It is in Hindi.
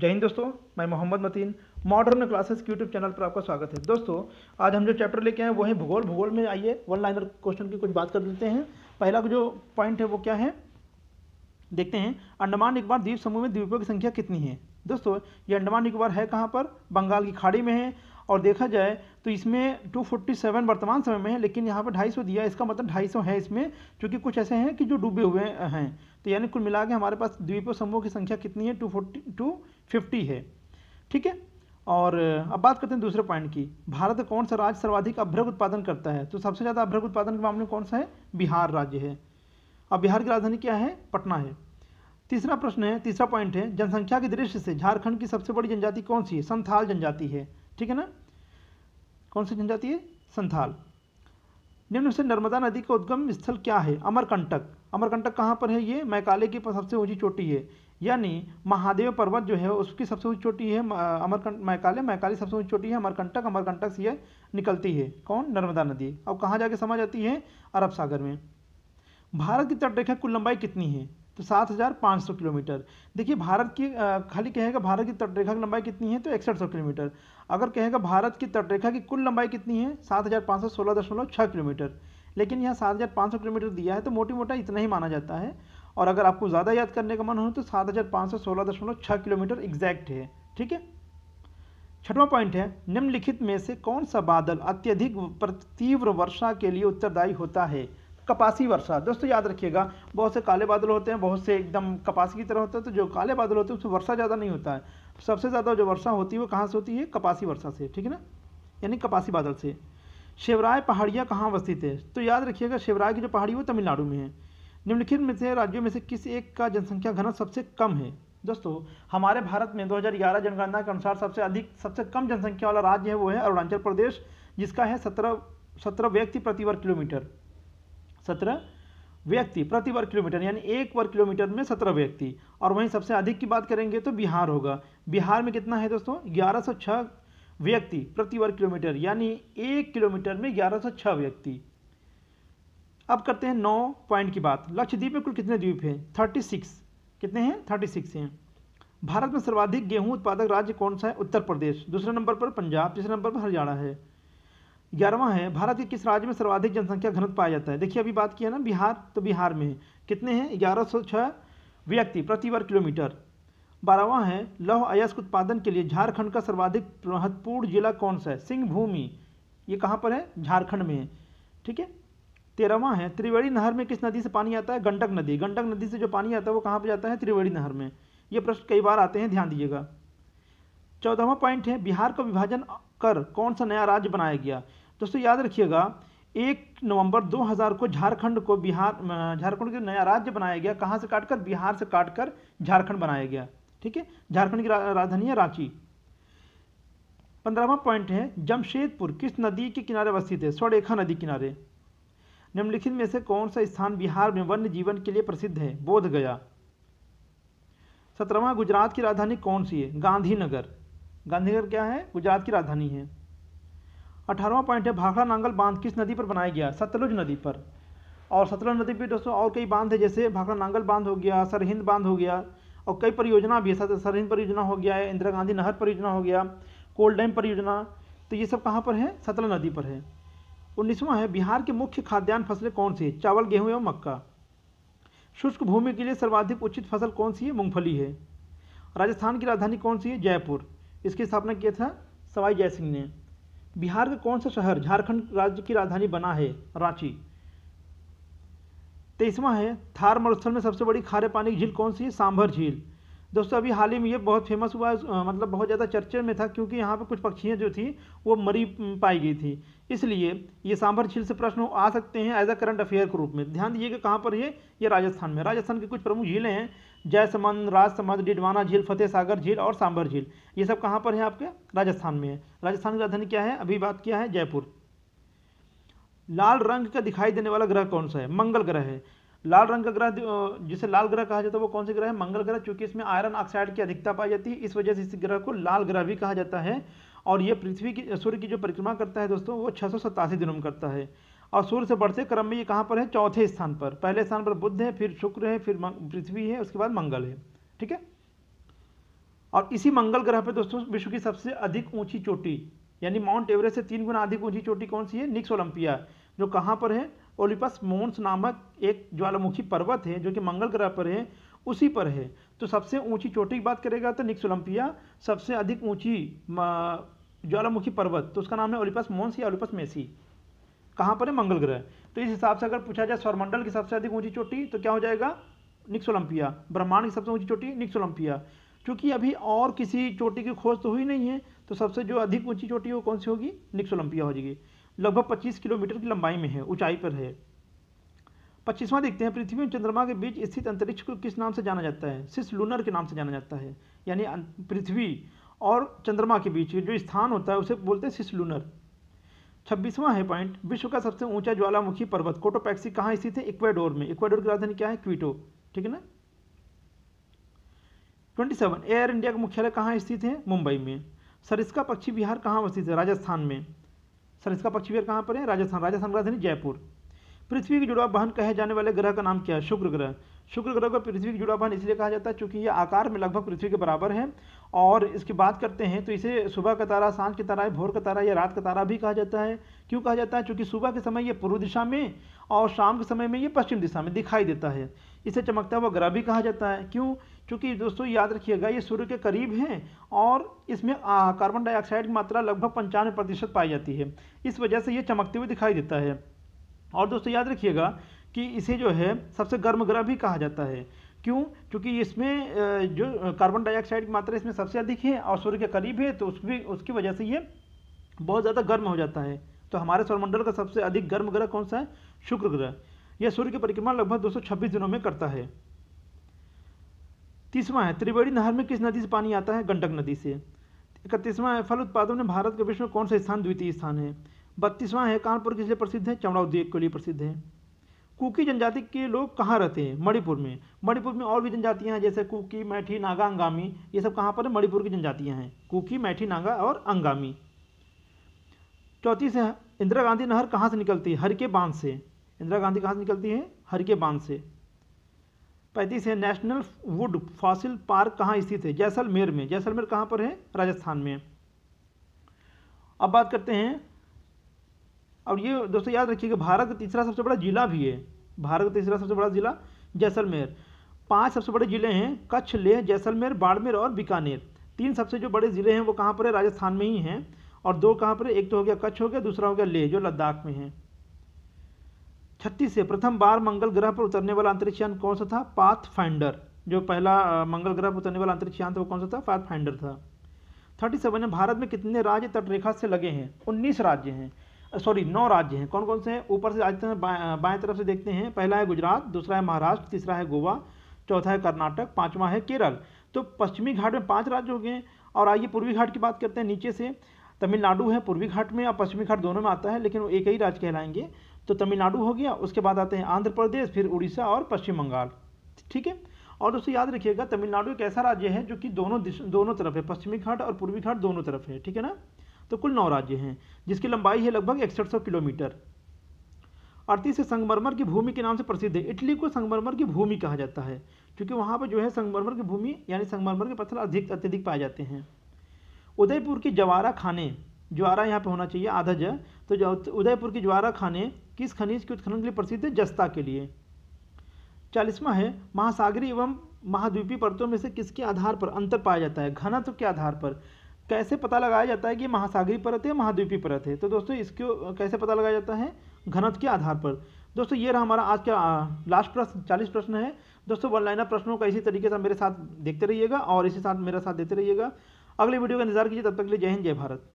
जय हिंद दोस्तों मैं Mohammad Mateen modern classes YouTube channel पर आपका स्वागत है दोस्तों आज हम जो चैप्टर लेके आए वो है भूगोल भूगोल में आइए वन लाइनर क्वेश्चन की कुछ बात कर लेते हैं पहला जो पॉइंट है वो क्या है देखते हैं अंडमान निकोबार द्वीप समूह में द्वीपों की संख्या कितनी है दोस्तों ये अंडमान निकोबार है कहाँ पर बंगाल की खाड़ी में है और देखा जाए तो इसमें 247 वर्तमान समय में है लेकिन यहाँ पर 250 दिया इसका मतलब 250 है इसमें क्योंकि कुछ ऐसे हैं कि जो डूबे हुए हैं तो यानी कुल मिला के हमारे पास द्वीपों समूह की संख्या कितनी है टू फोर्टी टू फिफ्टी है ठीक है और अब बात करते हैं दूसरे पॉइंट की भारत का कौन सा राज्य सर्वाधिक अभ्रक उत्पादन करता है तो सबसे ज़्यादा अभ्रक उत्पादन के मामले में कौन सा है बिहार राज्य है अब बिहार की राजधानी क्या है पटना है तीसरा प्रश्न है तीसरा पॉइंट है जनसंख्या की दृष्टि से झारखंड की सबसे बड़ी जनजाति कौन सी है संथाल जनजाति है ठीक है ना कौन सी जनजाति है संथाल निम्न से नर्मदा नदी का उद्गम स्थल क्या है अमरकंटक अमरकंटक कहाँ पर है ये मैकाले की सबसे ऊंची चोटी है यानी महादेव पर्वत जो है उसकी सबसे ऊंची चोटी है अमरकंट मैकाले मैकाले सबसे ऊंची चोटी है अमरकंटक अमरकंटक से यह निकलती है कौन नर्मदा नदी और कहाँ जाके समा जाती है अरब सागर में भारत की तटरेखा कुल लंबाई कितनी है तो सात हज़ार पाँच सौ किलोमीटर देखिए भारत की खाली कहेगा भारत की तटरेखा की लंबाई कितनी है तो इकसठ सौ किलोमीटर अगर कहेगा भारत की तटरेखा की कुल लंबाई कितनी है सात हज़ार पाँच सौ सोलह दशमलव छः किलोमीटर लेकिन यहाँ सात हज़ार पाँच सौ किलोमीटर दिया है तो मोटी मोटा इतना ही माना जाता है और अगर आपको ज़्यादा याद करने का मन हो तो सात हज़ार पाँच सौ सोलह दशमलव छः किलोमीटर एग्जैक्ट है ठीक है छठवा पॉइंट है निम्नलिखित में से कौन सा बादल अत्यधिक तीव्र वर्षा के लिए उत्तरदायी होता है कपासी वर्षा दोस्तों याद रखिएगा बहुत से काले बादल होते हैं बहुत से एकदम कपासी की तरह होता है तो जो काले बादल होते हैं उसमें वर्षा ज़्यादा नहीं होता है सबसे ज़्यादा जो वर्षा होती है वो कहाँ से होती है कपासी वर्षा से ठीक है ना यानी कपासी बादल से शिवराय पहाड़ियाँ कहाँ अवस्थित है तो याद रखिएगा शिवराय की जो पहाड़ी वो तमिलनाडु में है निम्नलिखित में से राज्यों में से किस एक का जनसंख्या घनत्व सबसे कम है दोस्तों हमारे भारत में 2011 जनगणना के अनुसार सबसे अधिक सबसे कम जनसंख्या वाला राज्य है वो है अरुणाचल प्रदेश जिसका है सत्रह सत्रह व्यक्ति प्रति वर्ग किलोमीटर सत्रह व्यक्ति प्रति वर्ग किलोमीटर यानी एक वर्ग किलोमीटर में सत्रह व्यक्ति और वहीं सबसे अधिक की बात करेंगे तो बिहार होगा बिहार में कितना है दोस्तों ग्यारह व्यक्ति प्रति वर्ग किलोमीटर यानी एक किलोमीटर में ग्यारह सौ छः व्यक्ति अब करते हैं नौ पॉइंट की बात लक्षद्वीप में कुल कितने द्वीप हैं थर्टी सिक्स कितने हैं थर्टी सिक्स हैं भारत में सर्वाधिक गेहूं उत्पादक राज्य कौन सा है उत्तर प्रदेश दूसरे नंबर पर पंजाब तीसरे नंबर पर हरियाणा है ग्यारहवा है भारत के किस राज्य में सर्वाधिक जनसंख्या घनत्व पाया जाता है देखिए अभी बात किया ना बिहार तो बिहार में है कितने हैं ग्यारह सौ छः व्यक्ति प्रति वर्ग किलोमीटर बारहवा है लौह अयस्क उत्पादन के लिए झारखंड का सर्वाधिक महत्वपूर्ण जिला कौन सा है सिंहभूमि ये कहाँ पर है झारखंड में है ठीक है तेरहवा है त्रिवेणी नहर में किस नदी से पानी आता है गंडक नदी गंडक नदी से जो पानी आता है वो कहाँ पर जाता है त्रिवेणी नहर में ये प्रश्न कई बार आते हैं ध्यान दीजिएगा चौदहवा पॉइंट है बिहार का विभाजन कर कौन सा नया राज्य बनाया गया दोस्तों याद रखिएगा एक नवंबर 2000 को झारखंड को बिहार झारखंड के नया राज्य बनाया गया कहाँ से काटकर बिहार से काटकर झारखंड बनाया गया ठीक है झारखंड की रा, राजधानी है रांची पंद्रहवा पॉइंट है जमशेदपुर किस नदी के किनारे अवस्थित है स्वर्णरेखा नदी किनारे निम्नलिखित में से कौन सा स्थान बिहार में वन्य जीवन के लिए प्रसिद्ध है बोध गया सत्रहवा गुजरात की राजधानी कौन सी है गांधीनगर गांधीनगर क्या है गुजरात की राजधानी है अठारहवा पॉइंट है भाखड़ा नांगल बांध किस नदी पर बनाया गया सतलुज नदी पर और सतलुज नदी पर दोस्तों और कई बांध है जैसे भाखड़ा नांगल बांध हो गया सरहिंद बांध हो गया और कई परियोजना भी है सरहिंद परियोजना हो गया है इंदिरा गांधी नहर परियोजना हो गया कोल डैम परियोजना तो ये सब कहाँ पर है सतलज नदी पर है उन्नीसवां है बिहार के मुख्य खाद्यान्न फसलें कौन सी है चावल गेहूँ एवं मक्का शुष्क भूमि के लिए सर्वाधिक उचित फसल कौन सी है मूंगफली है राजस्थान की राजधानी कौन सी है जयपुर इसकी स्थापना किया था सवाई जयसिंह ने बिहार का कौन सा शहर झारखंड राज्य की राजधानी बना है रांची तेईसवा है थार मरुस्थल में सबसे बड़ी खारे पानी की झील कौन सी है सांभर झील दोस्तों अभी हाल ही में ये बहुत फेमस हुआ है मतलब बहुत ज़्यादा चर्चे में था क्योंकि यहाँ पर कुछ पक्षियाँ जो थी वो मरी पाई गई थी इसलिए ये सांभर झील से प्रश्न आ सकते हैं एज अ करंट अफेयर के रूप में ध्यान कि कहाँ पर है ये राजस्थान में राजस्थान की कुछ प्रमुख झीलें हैं जयसमंद राजसमंद डिडवाना झील फतेह सागर झील और सांभर झील ये सब कहाँ पर है आपके राजस्थान में है राजस्थान की राजधानी क्या है अभी बात किया है जयपुर लाल रंग का दिखाई देने वाला ग्रह कौन सा है मंगल ग्रह है लाल रंग का ग्रह जिसे लाल ग्रह कहा जाता है वो कौन सा ग्रह है मंगल ग्रह चूंकि इसमें आयरन ऑक्साइड की अधिकता पाई जाती है इस वजह से इस ग्रह को लाल ग्रह भी कहा जाता है और ये पृथ्वी की सूर्य की जो परिक्रमा करता है दोस्तों वो छः दिनों में करता है और सूर्य से बढ़ते क्रम में ये कहाँ पर है चौथे स्थान पर पहले स्थान पर बुद्ध है फिर शुक्र है फिर पृथ्वी है उसके बाद मंगल है ठीक है और इसी मंगल ग्रह पर दोस्तों विश्व की सबसे अधिक ऊंची चोटी यानी माउंट एवरेस्ट से तीन गुना अधिक ऊंची चोटी कौन सी है निक्स ओलंपिया जो कहाँ पर है ओलिपस मोन्स नामक एक ज्वालामुखी पर्वत है जो कि मंगल ग्रह पर है उसी पर है तो सबसे ऊंची चोटी की बात करेगा तो निक्स ओलंपिया सबसे अधिक ऊंची ज्वालामुखी पर्वत तो उसका नाम है ओलिपस मोन्स या ओलिपस मेसी कहाँ पर है मंगल ग्रह तो इस हिसाब से अगर पूछा जाए सौरमंडल की सबसे अधिक ऊंची चोटी तो क्या हो जाएगा निक्स ओलंपिया ब्रह्मांड की सबसे ऊंची चोटी निक्स ओलंपिया क्योंकि अभी और किसी चोटी की खोज तो हुई नहीं है तो सबसे जो अधिक ऊंची चोटी वो कौन सी होगी निक्स ओलंपिया हो जाएगी लगभग 25 किलोमीटर की लंबाई में है ऊंचाई पर है पच्चीसवां देखते हैं पृथ्वी और चंद्रमा के बीच स्थित अंतरिक्ष को किस नाम से जाना जाता है सिस लूनर के नाम से जाना जाता है यानी अं, पृथ्वी और चंद्रमा के बीच जो स्थान होता है उसे बोलते हैं सिस लूनर छब्बीसवां है पॉइंट विश्व का सबसे ऊंचा ज्वालामुखी पर्वत कोटोपैक्सी कहाँ स्थित है इक्वाडोर में इक्वाडोर की राजधानी क्या है क्विटो ठीक है ना ट्वेंटी सेवन एयर इंडिया का मुख्यालय कहाँ स्थित है मुंबई में सरिस्का पक्षी विहार कहाँ स्थित है राजस्थान में सर इसका पक्षी विहार कहाँ पर है राजस्थान राजस्थान राजधानी जयपुर पृथ्वी की जुड़वा बहन कहे जाने वाले ग्रह का नाम क्या है शुक्र ग्रह शुक्र ग्रह को पृथ्वी जुड़ा जुड़ापन इसलिए कहा जाता है क्योंकि ये आकार में लगभग पृथ्वी के बराबर है और इसकी बात करते हैं तो इसे सुबह का तारा सांझ की तारा भोर का तारा या रात का तारा भी कहा जाता है क्यों कहा जाता है क्योंकि सुबह के समय ये पूर्व दिशा में और शाम के समय में ये पश्चिम दिशा में दिखाई देता है इसे चमकता हुआ ग्रह भी कहा जाता है क्यों क्योंकि दोस्तों याद रखिएगा ये सूर्य के करीब हैं और इसमें कार्बन डाइऑक्साइड की मात्रा लगभग पंचानवे प्रतिशत पाई जाती है इस वजह से ये चमकते हुए दिखाई देता है और दोस्तों याद रखिएगा कि इसे जो है सबसे गर्म ग्रह भी कहा जाता है क्यों क्योंकि इसमें जो कार्बन डाइऑक्साइड की मात्रा इसमें सबसे अधिक है और सूर्य के करीब है तो भी उसकी वजह से ये बहुत ज़्यादा गर्म हो जाता है तो हमारे सौरमंडल का सबसे अधिक गर्म ग्रह कौन सा है शुक्र ग्रह यह सूर्य की परिक्रमा लगभग 226 दिनों में करता है तीसवा है त्रिवेणी नहर में किस नदी से पानी आता है गंडक नदी से इकतीसवां है फल उत्पादन में भारत के विश्व में कौन सा स्थान द्वितीय स्थान है बत्तीसवां है कानपुर किस लिए प्रसिद्ध है चमड़ा उद्योग के लिए प्रसिद्ध है कुकी जनजाति के लोग कहाँ रहते हैं मणिपुर में मणिपुर में और भी जनजातियाँ हैं जैसे कुकी मैठी नागा अंगामी ये सब कहाँ पर है मणिपुर की जनजातियाँ हैं कुकी मैठी नागा और अंगामी चौथी से इंदिरा गांधी नहर कहाँ से निकलती है हर के बांध से इंदिरा गांधी कहाँ से निकलती है हर के बांध से पैंतीस है नेशनल वुड फॉसिल पार्क कहाँ स्थित है जैसलमेर में जैसलमेर कहाँ पर है राजस्थान में अब बात करते हैं और ये दोस्तों याद कि भारत का तीसरा सबसे बड़ा जिला भी है भारत का तीसरा सबसे बड़ा जिला जैसलमेर पांच सबसे बड़े जिले हैं कच्छ लेह जैसलमेर बाड़मेर और बीकानेर तीन सबसे जो बड़े ज़िले हैं वो कहाँ पर है राजस्थान में ही हैं और दो कहाँ पर एक तो हो गया कच्छ हो गया दूसरा हो गया लेह जो लद्दाख में है छत्तीस से प्रथम बार मंगल ग्रह पर उतरने वाला अंतरिक्ष यान कौन सा था पाथ फाइंडर जो पहला मंगल ग्रह पर उतरने वाला अंतरिक्ष यान था वो कौन सा था पाथ फाइंडर था थर्टी सेवन भारत में कितने राज्य तटरेखा से लगे हैं उन्नीस राज्य हैं सॉरी नौ राज्य हैं कौन कौन से हैं ऊपर से राजस्थान बाएं बाएं तरफ से देखते हैं पहला है गुजरात दूसरा है महाराष्ट्र तीसरा है गोवा चौथा है कर्नाटक पाँचवा है केरल तो पश्चिमी घाट में पाँच राज्य हो गए और आइए पूर्वी घाट की बात करते हैं नीचे से तमिलनाडु है पूर्वी घाट में और पश्चिमी घाट दोनों में आता है लेकिन वो एक ही राज्य कहलाएंगे तो तमिलनाडु हो गया उसके बाद आते हैं आंध्र प्रदेश फिर उड़ीसा और पश्चिम बंगाल ठीक है और दोस्तों याद रखिएगा तमिलनाडु एक ऐसा राज्य है जो कि दोनों दोनों तरफ है पश्चिमी घाट और पूर्वी घाट दोनों तरफ है ठीक है ना तो कुल नौ राज्य हैं जिसकी लंबाई है लगभग इकसठ किलोमीटर अड़तीस संगमरमर की भूमि के नाम से प्रसिद्ध है इटली को संगमरमर की भूमि कहा जाता है क्योंकि वहाँ पर जो है संगमरमर की भूमि यानी संगमरमर के पत्थर अधिक अत्यधिक पाए जाते हैं उदयपुर की जवारा खाने ज्वारा यहाँ पे होना चाहिए आधा ज तो उदयपुर की ज्वारा खाने किस खनिज के उत्खनन के लिए प्रसिद्ध है जस्ता के लिए चालीसवा है महासागरी एवं महाद्वीपीय परतों में से किसके आधार पर अंतर पाया जाता है घनत्व के आधार पर कैसे पता लगाया जाता है कि महासागरी परत है महाद्वीपीय परत है तो दोस्तों इसको कैसे पता लगाया जाता है घनत्व के आधार पर दोस्तों ये रहा हमारा आज का लास्ट प्रश्न चालीस प्रश्न है दोस्तों वन लाइनर प्रश्नों का इसी तरीके से मेरे साथ देखते रहिएगा और इसी साथ मेरा साथ देते रहिएगा अगले वीडियो का इंतजार कीजिए तब तक के लिए जय हिंद जय भारत